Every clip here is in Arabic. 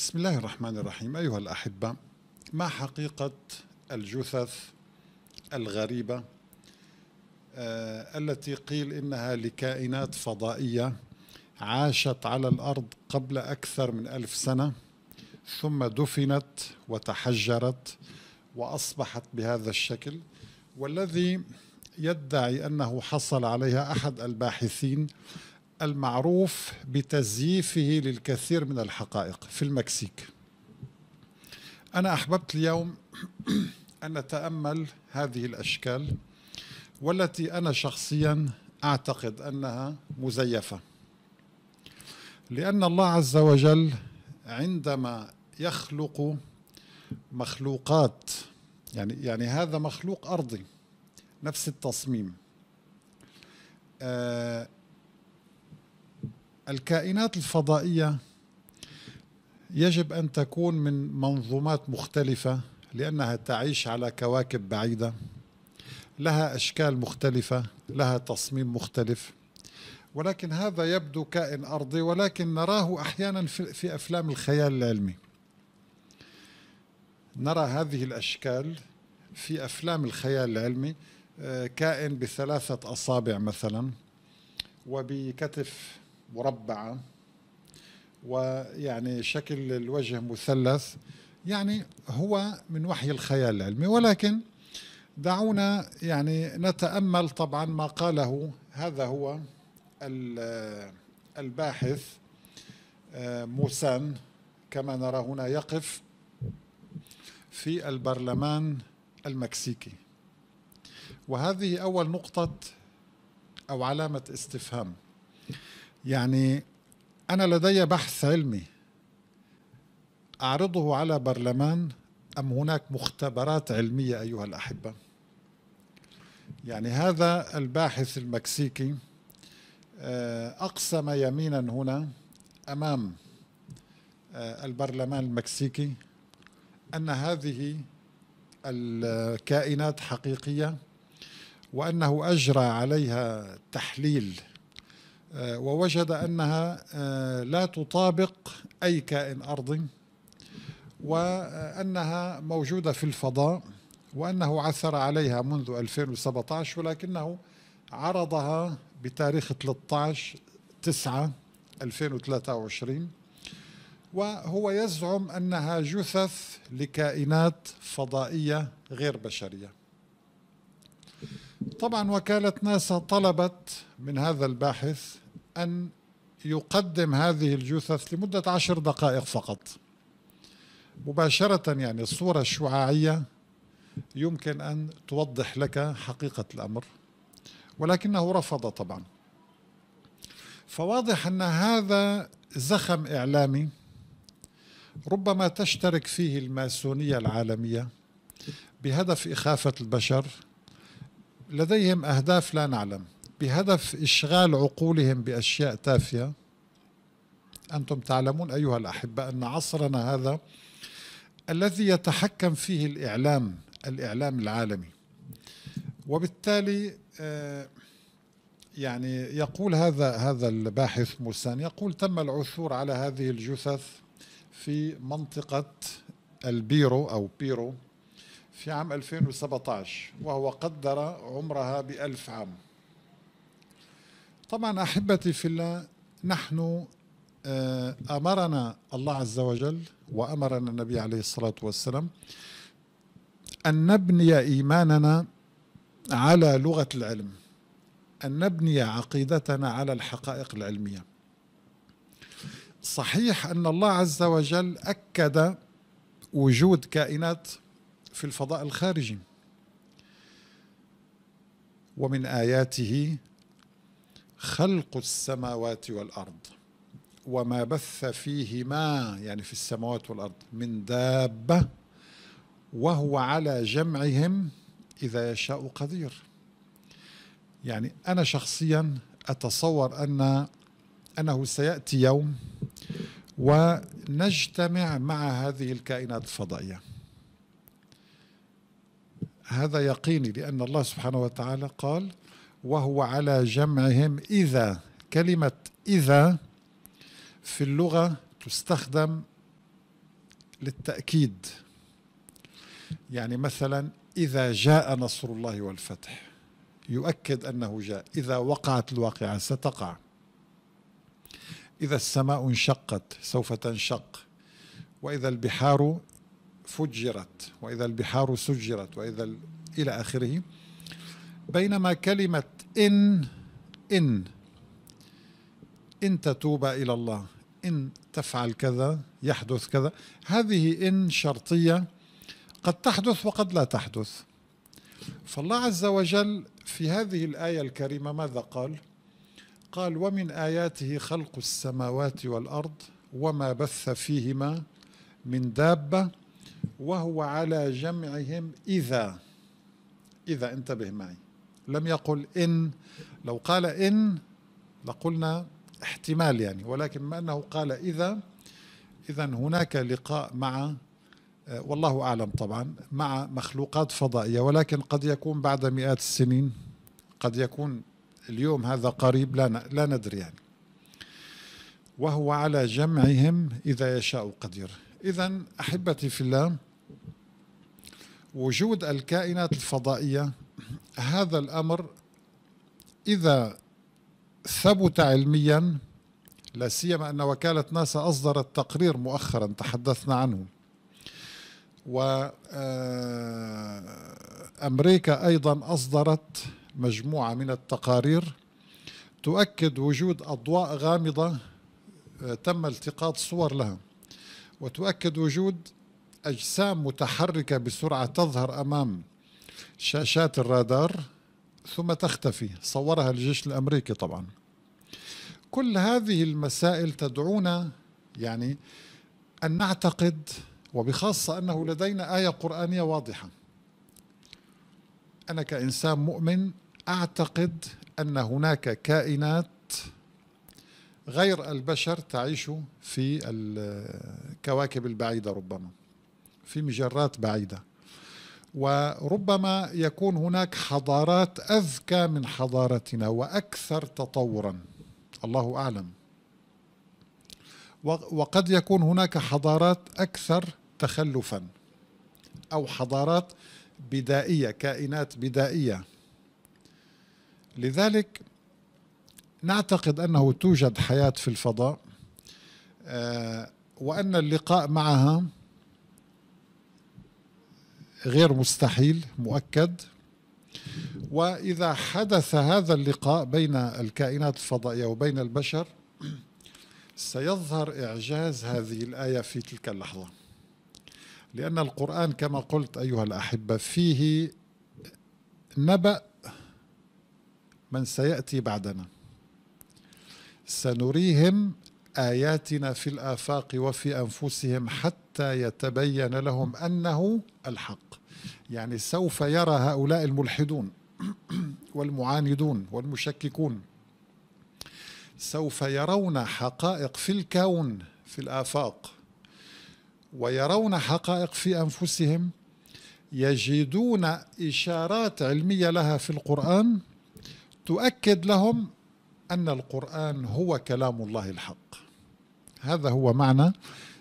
بسم الله الرحمن الرحيم أيها الأحبة ما حقيقة الجثث الغريبة آه، التي قيل إنها لكائنات فضائية عاشت على الأرض قبل أكثر من ألف سنة ثم دفنت وتحجرت وأصبحت بهذا الشكل والذي يدعي أنه حصل عليها أحد الباحثين المعروف بتزييفه للكثير من الحقائق في المكسيك أنا أحببت اليوم أن نتأمل هذه الأشكال والتي أنا شخصيا أعتقد أنها مزيفة لأن الله عز وجل عندما يخلق مخلوقات يعني يعني هذا مخلوق أرضي نفس التصميم آه الكائنات الفضائيه يجب ان تكون من منظومات مختلفه لانها تعيش على كواكب بعيده لها اشكال مختلفه لها تصميم مختلف ولكن هذا يبدو كائن ارضي ولكن نراه احيانا في افلام الخيال العلمي نرى هذه الاشكال في افلام الخيال العلمي آه، كائن بثلاثه اصابع مثلا وبكتف مربعة ويعني شكل الوجه مثلث يعني هو من وحي الخيال العلمي ولكن دعونا يعني نتأمل طبعا ما قاله هذا هو الباحث آه، موسان كما نرى هنا يقف في البرلمان المكسيكي وهذه أول نقطة أو علامة استفهام يعني أنا لدي بحث علمي أعرضه على برلمان أم هناك مختبرات علمية أيها الأحبة؟ يعني هذا الباحث المكسيكي آه، أقسم يمينا هنا أمام آه، البرلمان المكسيكي أن هذه الكائنات حقيقية وأنه أجرى عليها تحليل آه، ووجد أنها آه، لا تطابق أي كائن أرضي وأنها موجودة في الفضاء وأنه عثر عليها منذ 2017 ولكنه عرضها بتاريخ 13 9 2023 وهو يزعم أنها جثث لكائنات فضائية غير بشرية طبعا وكالة ناسا طلبت من هذا الباحث أن يقدم هذه الجثث لمدة عشر دقائق فقط مباشرة يعني الصورة الشعاعية يمكن أن توضح لك حقيقة الأمر ولكنه رفض طبعا فواضح أن هذا زخم إعلامي ربما تشترك فيه الماسونية العالمية بهدف إخافة البشر لديهم أهداف لا نعلم بهدف إشغال عقولهم بأشياء تافهة أنتم تعلمون أيها الأحبة أن عصرنا هذا الذي يتحكم فيه الإعلام الإعلام العالمي وبالتالي آه، يعني يقول هذا هذا الباحث موسان يقول تم العثور على هذه الجثث في منطقة البيرو أو بيرو في عام 2017 وهو قدر عمرها بألف عام طبعا أحبتي في الله نحن آه، أمرنا الله عز وجل وأمرنا النبي عليه الصلاة والسلام أن نبني إيماننا على لغة العلم أن نبني عقيدتنا على الحقائق العلمية صحيح أن الله عز وجل أكد وجود كائنات في الفضاء الخارجي ومن آياته خلق السماوات والأرض وما بث فيهما يعني في السماوات والأرض من دابة وهو على جمعهم إذا يشاء قدير يعني أنا شخصيا أتصور أن أنه سيأتي يوم ونجتمع مع هذه الكائنات الفضائية هذا يقيني لأن الله سبحانه وتعالى قال وهو على جمعهم إذا كلمة إذا في اللغة تستخدم للتأكيد يعني مثلا إذا جاء نصر الله والفتح يؤكد أنه جاء إذا وقعت الواقعة ستقع إذا السماء انشقت سوف تنشق وإذا البحار فجرت وإذا البحار سجرت وإذا إلى آخره بينما كلمة إن إن إن تتوب إلى الله إن تفعل كذا يحدث كذا هذه إن شرطية قد تحدث وقد لا تحدث فالله عز وجل في هذه الآية الكريمة ماذا قال؟ قال ومن آياته خلق السماوات والأرض وما بث فيهما من دابة وهو على جمعهم إذا إذا انتبه معي لم يقل إن لو قال إن لقلنا احتمال يعني ولكن ما أنه قال إذا إذا هناك لقاء مع آه، والله أعلم طبعا مع مخلوقات فضائية ولكن قد يكون بعد مئات السنين قد يكون اليوم هذا قريب لا لا ندري يعني وهو على جمعهم إذا يشاء قدير إذا أحبتي في الله وجود الكائنات الفضائية هذا الأمر إذا ثبت علميا لا سيما أن وكالة ناسا أصدرت تقرير مؤخرا تحدثنا عنه وأمريكا آه، أيضا أصدرت مجموعة من التقارير تؤكد وجود أضواء غامضة آه، تم التقاط صور لها وتؤكد وجود أجسام متحركة بسرعة تظهر أمام شاشات الرادار ثم تختفي صورها الجيش الأمريكي طبعا كل هذه المسائل تدعونا يعني أن نعتقد وبخاصة أنه لدينا آية قرآنية واضحة أنا كإنسان مؤمن أعتقد أن هناك كائنات غير البشر تعيش في الكواكب البعيدة ربما في مجرات بعيدة وربما يكون هناك حضارات أذكى من حضارتنا وأكثر تطورا الله أعلم وقد يكون هناك حضارات أكثر تخلفا أو حضارات بدائية كائنات بدائية لذلك نعتقد انه توجد حياه في الفضاء آه، وان اللقاء معها غير مستحيل مؤكد واذا حدث هذا اللقاء بين الكائنات الفضائيه وبين البشر سيظهر اعجاز هذه الايه في تلك اللحظه لان القران كما قلت ايها الاحبه فيه نبأ من سيأتي بعدنا سنريهم اياتنا في الافاق وفي انفسهم حتى يتبين لهم انه الحق يعني سوف يرى هؤلاء الملحدون والمعاندون والمشككون سوف يرون حقائق في الكون في الافاق ويرون حقائق في انفسهم يجدون اشارات علميه لها في القران تؤكد لهم أن القرآن هو كلام الله الحق هذا هو معنى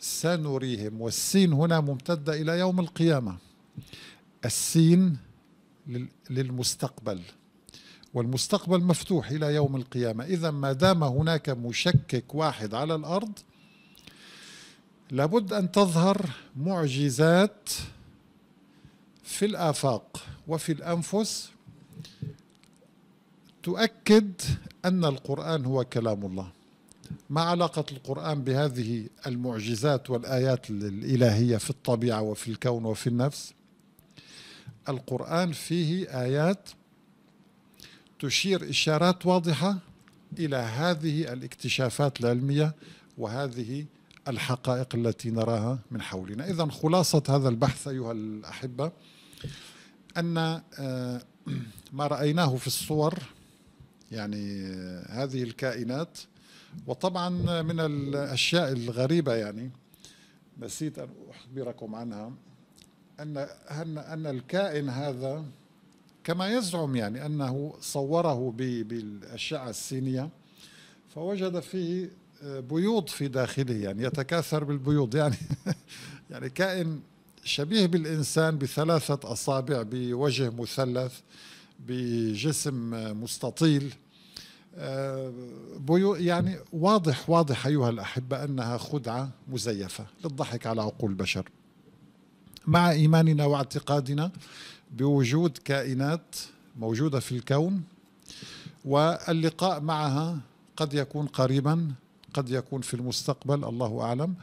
سنريهم والسين هنا ممتدة إلى يوم القيامة السين للمستقبل والمستقبل مفتوح إلى يوم القيامة إذا ما دام هناك مشكك واحد على الأرض لابد أن تظهر معجزات في الآفاق وفي الأنفس تؤكد أن القرآن هو كلام الله ما علاقة القرآن بهذه المعجزات والآيات الإلهية في الطبيعة وفي الكون وفي النفس القرآن فيه آيات تشير إشارات واضحة إلى هذه الاكتشافات العلمية وهذه الحقائق التي نراها من حولنا إذا خلاصة هذا البحث أيها الأحبة أن آه، ما رأيناه في الصور يعني هذه الكائنات وطبعا من الأشياء الغريبة يعني نسيت أن أخبركم عنها أن أن أن الكائن هذا كما يزعم يعني أنه صوره بالأشعة السينية فوجد فيه آه، بيوض في داخله يعني يتكاثر بالبيوض يعني يعني كائن شبيه بالإنسان بثلاثة أصابع بوجه مثلث بجسم مستطيل آه، يعني واضح واضح أيها الأحبة أنها خدعة مزيفة للضحك على عقول البشر مع إيماننا واعتقادنا بوجود كائنات موجودة في الكون واللقاء معها قد يكون قريبا قد يكون في المستقبل الله أعلم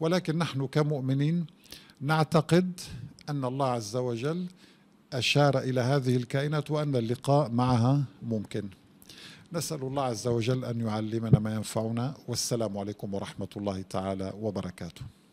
ولكن نحن كمؤمنين نعتقد أن الله عز وجل أشار إلى هذه الكائنات وأن اللقاء معها ممكن نسأل الله عز وجل أن يعلمنا ما ينفعنا والسلام عليكم ورحمة الله تعالى وبركاته